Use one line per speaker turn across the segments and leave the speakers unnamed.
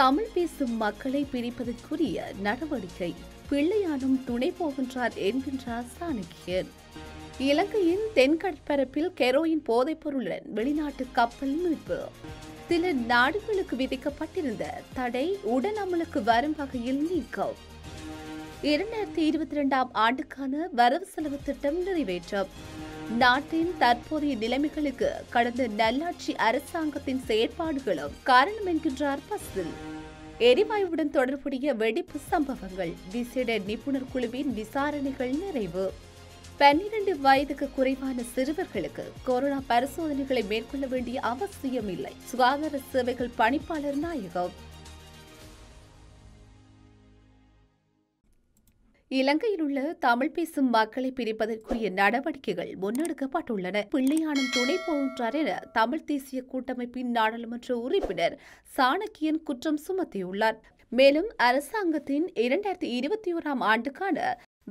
தமிழ் பேசும் மக்களை பிரிப்பதற்குரிய நடவடிக்கை பிள்ளையானும் துணை போகின்றார் என்கின்றார் சாணக்கியன் இலங்கையின் தென்கடற்பரப்பில் கெரோயின் போதைப்பொருளுடன் வெளிநாட்டு கப்பல் மீட்பு சில நாடுகளுக்கு விதிக்கப்பட்டிருந்த தடை உடன் அமலுக்கு வரும் வகையில் நீக்கம் இரண்டாயிரத்தி இருபத்தி இரண்டாம் ஆண்டுக்கான வரவு செலவு திட்டம் நிறைவேற்றம் நாட்டின் தற்போதைய நிலைமைகளுக்கு கடந்த நல்லாட்சி அரசாங்கத்தின் செயற்பாடுகளும் காரணம் என்கின்றார் பசில் எரிவாயுடன் தொடர்புடைய வெடிப்பு சம்பவங்கள் விசேட நிபுணர் குழுவின் விசாரணைகள் நிறைவு பன்னிரண்டு வயதுக்கு குறைவான சிறுவர்களுக்கு கொரோனா பரிசோதனைகளை மேற்கொள்ள வேண்டிய அவசியம் இல்லை சுகாதார சேவைகள் பணிப்பாளர் நாயகம் இலங்கையில் உள்ள தமிழ் பேசும் மக்களை பிரிப்பதற்குரிய நடவடிக்கைகள் முன்னெடுக்கப்பட்டுள்ளன பிள்ளையானம் துணை போன்றார் என தமிழ் தேசிய கூட்டமைப்பின் நாடாளுமன்ற உறுப்பினர் சாணக்கியன் குற்றம் சுமத்தியுள்ளார் மேலும் அரசாங்கத்தின் இரண்டாயிரத்தி இருபத்தி ஓராம் ஆண்டுக்கான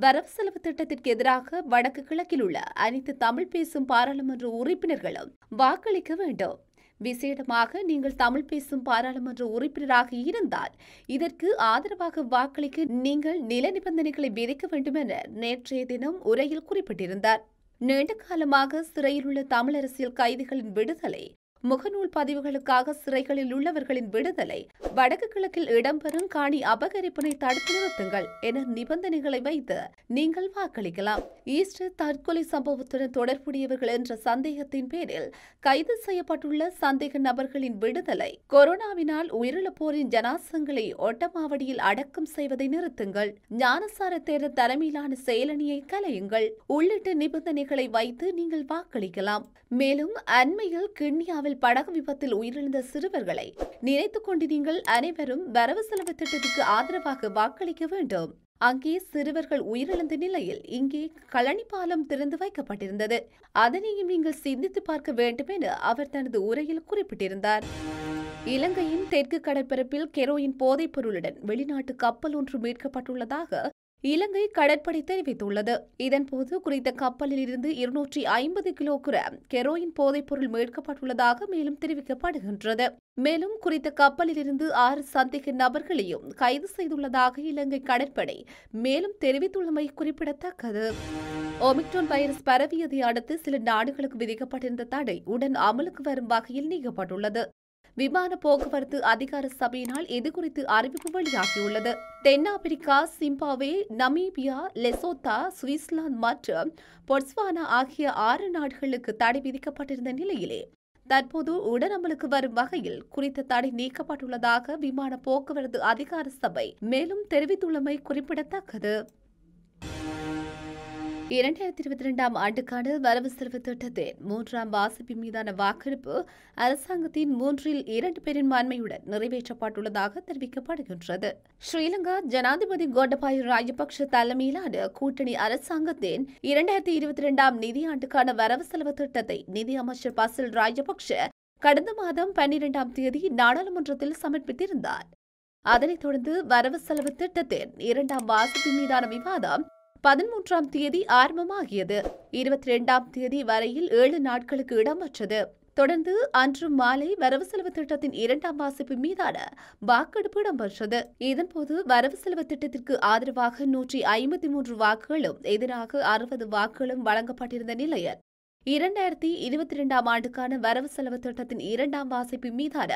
வரவு செலவு திட்டத்திற்கு எதிராக வடக்கு கிழக்கில் உள்ள அனைத்து தமிழ் பேசும் பாராளுமன்ற உறுப்பினர்களும் வாக்களிக்க வேண்டும் விசேடமாக நீங்கள் தமிழ் பேசும் பாராளுமன்ற உறுப்பினராக இருந்தால் இதற்கு ஆதரவாக வாக்களிக்க நீங்கள் நில நிபந்தனைகளை விதிக்க வேண்டும் என நேற்றைய தினம் உரையில் குறிப்பிட்டிருந்தார் நீண்ட காலமாக சிறையில் உள்ள தமிழ் அரசியல் கைதிகளின் விடுதலை முகநூல் பதிவுகளுக்காக சிறைகளில் உள்ளவர்களின் விடுதலை வடக்கு கிழக்கில் இடம்பெறும் காணி அபகரிப்பினை தடுத்து நிறுத்துங்கள் என நிபந்தனைகளை வைத்து நீங்கள் வாக்களிக்கலாம் ஈஸ்டர் தற்கொலை சம்பவத்துடன் தொடர்புடையவர்கள் என்ற சந்தேகத்தின் பேரில் கைது செய்யப்பட்டுள்ள சந்தேக நபர்களின் விடுதலை கொரோனாவினால் உயிரிழப்போரின் ஜனாசங்களை ஒட்டமாவடியில் அடக்கம் செய்வதை நிறுத்துங்கள் ஞானசார தேர்தல் தலைமையிலான செயலணியை கலையுங்கள் உள்ளிட்ட நிபந்தனைகளை வைத்து நீங்கள் வாக்களிக்கலாம் மேலும் அண்மையில் கிண்ணியாவில் கடலில் படகு விபத்தில் உயிரிழந்த சிறுவர்களை நினைத்துக் கொண்டு நீங்கள் அனைவரும் வரவு செலவு திட்டத்துக்கு ஆதரவாக வாக்களிக்க வேண்டும் அங்கே சிறுவர்கள் உயிரிழந்த நிலையில் இங்கே கழனிப்பாலம் பாலம் திறந்து வைக்கப்பட்டிருந்தது அதனையும் நீங்கள் சிந்தித்து பார்க்க வேண்டும் என அவர் தனது உரையில் குறிப்பிட்டிருந்தார் இலங்கையின் தெற்கு கடற்பரப்பில் கெரோயின் போதைப் பொருளுடன் வெளிநாட்டு கப்பல் ஒன்று மீட்கப்பட்டுள்ளதாக இலங்கை கடற்படை தெரிவித்துள்ளது இதன்போது குறித்த கப்பலில் இருந்து இருநூற்றி ஐம்பது கிலோ கிராம் கெரோயின் போதைப்பொருள் மீட்கப்பட்டுள்ளதாக மேலும் தெரிவிக்கப்படுகின்றது மேலும் குறித்த கப்பலில் இருந்து ஆறு சந்தேக நபர்களையும் கைது செய்துள்ளதாக இலங்கை கடற்படை மேலும் தெரிவித்துள்ளமை குறிப்பிடத்தக்கது ஒமிக்ரான் வைரஸ் பரவியதை அடுத்து சில நாடுகளுக்கு விதிக்கப்பட்டிருந்த தடை உடன் அமலுக்கு வரும் வகையில் நீக்கப்பட்டுள்ளது விமான போக்குவரத்து அதிகார சபையினால் குறித்து அறிவிப்பு வெளியாகியுள்ளது தென்னாப்பிரிக்கா சிம்பாவே நமீபியா லெசோத்தா சுவிட்சர்லாந்து மற்றும் பொட்ஸ்வானா ஆகிய ஆறு நாடுகளுக்கு தடை விதிக்கப்பட்டிருந்த நிலையிலே தற்போது உடனமலுக்கு வரும் வகையில் குறித்த தடை நீக்கப்பட்டுள்ளதாக விமான போக்குவரத்து அதிகார சபை மேலும் தெரிவித்துள்ளமை குறிப்பிடத்தக்கது இரண்டாயிரத்தி இருபத்தி ரெண்டாம் ஆண்டுக்கான வரவு செலவு திட்டத்தின் மூன்றாம் வாசிப்பு மீதான வாக்கெடுப்பு அரசாங்கத்தின் மூன்றில் இரண்டு பேரின் மாண்மையுடன் நிறைவேற்றப்பட்டுள்ளதாக தெரிவிக்கப்படுகின்றது ஸ்ரீலங்கா ஜனாதிபதி கோடபாய ராஜபக்ஷ தலைமையிலான கூட்டணி அரசாங்கத்தின் இரண்டாயிரத்தி இருபத்தி இரண்டாம் நிதியாண்டுக்கான வரவு செலவு திட்டத்தை நிதி அமைச்சர் பசில் ராஜபக்ஷ கடந்த மாதம் பன்னிரெண்டாம் தேதி நாடாளுமன்றத்தில் சமர்ப்பித்திருந்தார் அதனைத் தொடர்ந்து வரவு செலவு திட்டத்தின் இரண்டாம் வாசிப்பு மீதான விவாதம் பதிமூன்றாம் தேதி ஆரம்பமாகியது இருபத்தி இரண்டாம் தேதி வரையில் ஏழு நாட்களுக்கு இடம்பெற்றது தொடர்ந்து அன்று மாலை வரவு செலவு திட்டத்தின் இரண்டாம் வாசிப்பு மீதான வாக்கெடுப்பு இடம்பெற்றது இதன்போது வரவு செலவு திட்டத்திற்கு ஆதரவாக நூற்றி ஐம்பத்தி மூன்று வாக்குகளும் எதிராக அறுபது வாக்குகளும் வழங்கப்பட்டிருந்த நிலையில் இரண்டாயிரத்தி இருபத்தி இரண்டாம் ஆண்டுக்கான வரவு செலவு திட்டத்தின் இரண்டாம் வாசிப்பு மீதான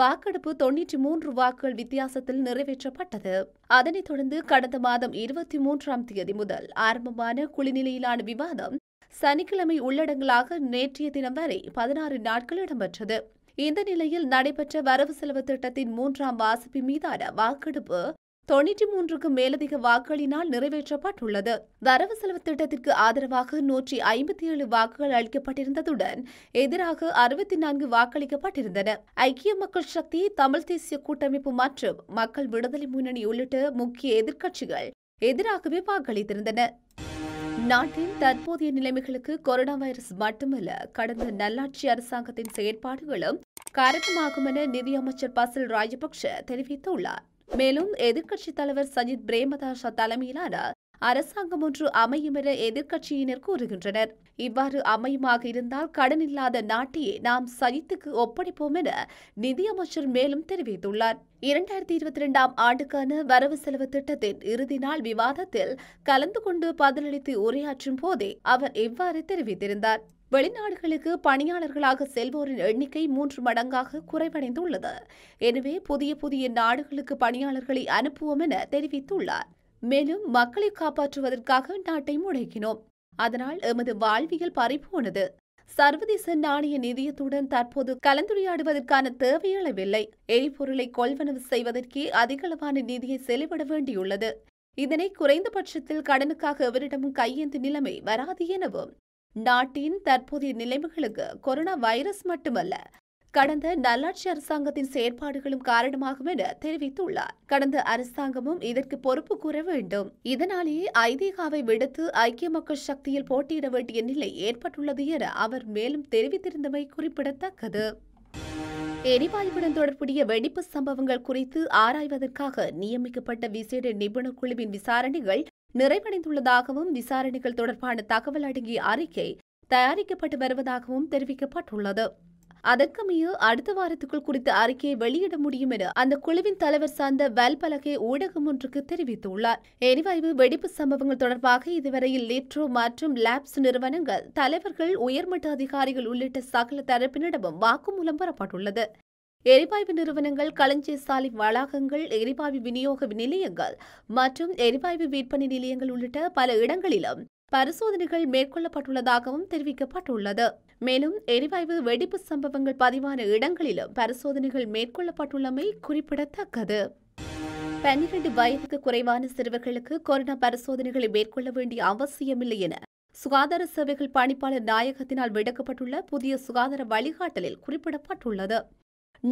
வாக்கெடுப்பு தொன்னூற்றி மூன்று வாக்குகள் வித்தியாசத்தில் நிறைவேற்றப்பட்டது அதனைத் தொடர்ந்து கடந்த மாதம் இருபத்தி மூன்றாம் தேதி முதல் ஆரம்பமான குளிநிலையிலான விவாதம் சனிக்கிழமை உள்ளடங்கலாக நேற்றைய தினம் வரை பதினாறு நாட்கள் இடம்பெற்றது இந்த நிலையில் நடைபெற்ற வரவு செலவு திட்டத்தின் மூன்றாம் வாசிப்பு மீதான வாக்கெடுப்பு தொன்னூற்றி மூன்றுக்கு மேலதிக வாக்குகளினால் நிறைவேற்றப்பட்டுள்ளது வரவு செலவு திட்டத்திற்கு ஆதரவாக நூற்றி ஐம்பத்தி ஏழு வாக்குகள் அளிக்கப்பட்டிருந்ததுடன் எதிராக அறுபத்தி நான்கு வாக்களிக்கப்பட்டிருந்தன ஐக்கிய மக்கள் சக்தி தமிழ் தேசிய கூட்டமைப்பு மற்றும் மக்கள் விடுதலை முன்னணி உள்ளிட்ட முக்கிய எதிர்க்கட்சிகள் எதிராகவே வாக்களித்திருந்தன நாட்டின் தற்போதைய நிலைமைகளுக்கு கொரோனா வைரஸ் மட்டுமல்ல கடந்த நல்லாட்சி அரசாங்கத்தின் செயற்பாடுகளும் காரணமாகும் என நிதியமைச்சர் பசில் ராஜபக்ஷ தெரிவித்துள்ளார் மேலும் எதிர்க்கட்சித் தலைவர் சஜித் பிரேமதாசா தலைமையிலான அரசாங்கம் ஒன்று அமையும் என எதிர்க்கட்சியினர் கூறுகின்றனர் இவ்வாறு அமையுமாக இருந்தால் கடன் இல்லாத நாட்டையே நாம் சஜித்துக்கு ஒப்படைப்போம் என நிதியமைச்சர் மேலும் தெரிவித்துள்ளார் இரண்டாயிரத்தி இருபத்தி இரண்டாம் ஆண்டுக்கான வரவு செலவு திட்டத்தின் இறுதி நாள் விவாதத்தில் கலந்து கொண்டு பதிலளித்து உரையாற்றும் போதே அவர் இவ்வாறு தெரிவித்திருந்தார் வெளிநாடுகளுக்கு பணியாளர்களாக செல்வோரின் எண்ணிக்கை மூன்று மடங்காக குறைவடைந்துள்ளது எனவே புதிய புதிய நாடுகளுக்கு பணியாளர்களை அனுப்புவோம் என தெரிவித்துள்ளார் மேலும் மக்களை காப்பாற்றுவதற்காக நாட்டை முடக்கினோம் அதனால் எமது வாழ்வியல் பறிப்போனது சர்வதேச நாணய நிதியத்துடன் தற்போது கலந்துரையாடுவதற்கான தேவையளவில்லை எரிபொருளை கொள்வனவு செய்வதற்கே அதிகளவான நிதியை செலவிட வேண்டியுள்ளது இதனை குறைந்தபட்சத்தில் கடனுக்காக எவரிடமும் கையேந்து நிலைமை வராது எனவும் நாட்டின் தற்போதைய நிலைமைகளுக்கு கொரோனா வைரஸ் மட்டுமல்ல கடந்த நல்லாட்சி அரசாங்கத்தின் செயற்பாடுகளும் காரணமாகும் என தெரிவித்துள்ளார் கடந்த அரசாங்கமும் இதற்கு பொறுப்பு கூற வேண்டும் இதனாலேயே ஐதேகாவை விடுத்து ஐக்கிய மக்கள் சக்தியில் போட்டியிட வேண்டிய நிலை ஏற்பட்டுள்ளது என அவர் மேலும் தெரிவித்திருந்தமை குறிப்பிடத்தக்கது எரிவாயுடன் தொடர்புடைய வெடிப்பு சம்பவங்கள் குறித்து ஆராய்வதற்காக நியமிக்கப்பட்ட விசேட நிபுணர் குழுவின் விசாரணைகள் நிறைவடைந்துள்ளதாகவும் விசாரணைகள் தொடர்பான தகவல் அடங்கிய அறிக்கை தயாரிக்கப்பட்டு வருவதாகவும் தெரிவிக்கப்பட்டுள்ளது அதற்கமைய அடுத்த வாரத்துக்குள் குறித்த அறிக்கையை வெளியிட முடியும் என அந்த குழுவின் தலைவர் சார்ந்த வல்பலகை ஊடகம் ஒன்றுக்கு தெரிவித்துள்ளார் எரிவாயு வெடிப்பு சம்பவங்கள் தொடர்பாக இதுவரையில் லிட்ரோ மற்றும் லேப்ஸ் நிறுவனங்கள் தலைவர்கள் உயர்மட்ட அதிகாரிகள் உள்ளிட்ட சகல தரப்பினிடமும் வாக்குமூலம் பெறப்பட்டுள்ளது எரிவாயு நிறுவனங்கள் களஞ்சியசாலை வளாகங்கள் எரிவாயு விநியோக நிலையங்கள் மற்றும் எரிவாயு விற்பனை நிலையங்கள் உள்ளிட்ட பல இடங்களிலும் பரிசோதனைகள் மேற்கொள்ளப்பட்டுள்ளதாகவும் தெரிவிக்கப்பட்டுள்ளது மேலும் எரிவாயு வெடிப்பு சம்பவங்கள் பதிவான இடங்களிலும் பரிசோதனைகள் மேற்கொள்ளப்பட்டுள்ளமை குறிப்பிடத்தக்கது பன்னிரண்டு வயதுக்கு குறைவான சிறுவர்களுக்கு கொரோனா பரிசோதனைகளை மேற்கொள்ள வேண்டிய அவசியமில்லை என சுகாதார சேவைகள் பணிப்பாளர் நாயகத்தினால் விடுக்கப்பட்டுள்ள புதிய சுகாதார வழிகாட்டலில் குறிப்பிடப்பட்டுள்ளது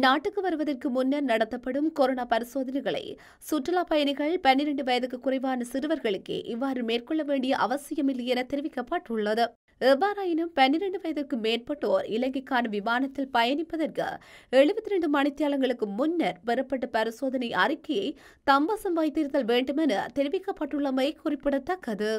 நாட்டுக்கு வருவதற்கு முன்னர் நடத்தப்படும் கொரோனா பரிசோதனைகளை சுற்றுலா பயணிகள் பன்னிரண்டு வயதுக்கு குறைவான சிறுவர்களுக்கே இவ்வாறு மேற்கொள்ள வேண்டிய அவசியமில்லை என தெரிவிக்கப்பட்டுள்ளது எவ்வாறாயினும் பன்னிரண்டு வயதிற்கு மேற்பட்டோர் இலங்கைக்கான விமானத்தில் பயணிப்பதற்கு எழுபத்தி ரெண்டு மணித்தியாலங்களுக்கு முன்னர் பெறப்பட்ட பரிசோதனை அறிக்கையை தம்பசம் வைத்திருத்தல் வேண்டும் என தெரிவிக்கப்பட்டுள்ளமை குறிப்பிடத்தக்கது